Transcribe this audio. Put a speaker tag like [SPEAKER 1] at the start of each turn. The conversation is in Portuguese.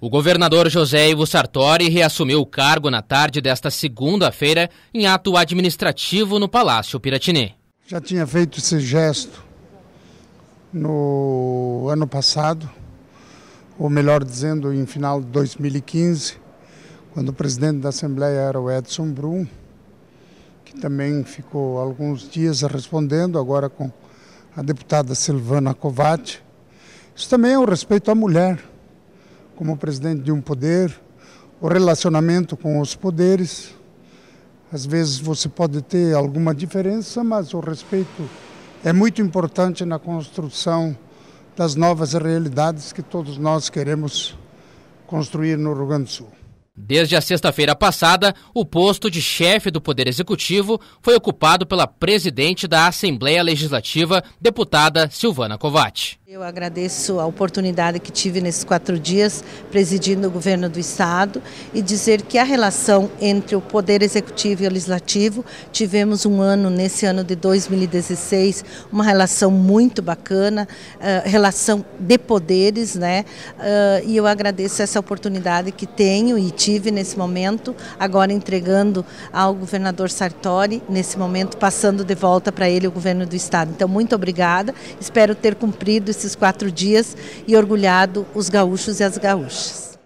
[SPEAKER 1] O governador José Ivo Sartori reassumiu o cargo na tarde desta segunda-feira em ato administrativo no Palácio Piratini.
[SPEAKER 2] Já tinha feito esse gesto no ano passado, ou melhor dizendo, em final de 2015, quando o presidente da Assembleia era o Edson Brum, que também ficou alguns dias respondendo, agora com a deputada Silvana Covatti. Isso também é o respeito à mulher, como presidente de um poder, o relacionamento com os poderes. Às vezes você pode ter alguma diferença, mas o respeito é muito importante na construção das novas realidades que todos nós queremos construir no Rio Grande do Sul.
[SPEAKER 1] Desde a sexta-feira passada, o posto de chefe do Poder Executivo foi ocupado pela presidente da Assembleia Legislativa, deputada Silvana Covatti.
[SPEAKER 3] Eu agradeço a oportunidade que tive nesses quatro dias presidindo o governo do Estado e dizer que a relação entre o Poder Executivo e o Legislativo, tivemos um ano, nesse ano de 2016, uma relação muito bacana, eh, relação de poderes, né? Eh, e eu agradeço essa oportunidade que tenho e tive nesse momento, agora entregando ao governador Sartori, nesse momento, passando de volta para ele o governo do Estado. Então, muito obrigada, espero ter cumprido esses quatro dias e orgulhado os gaúchos e as gaúchas.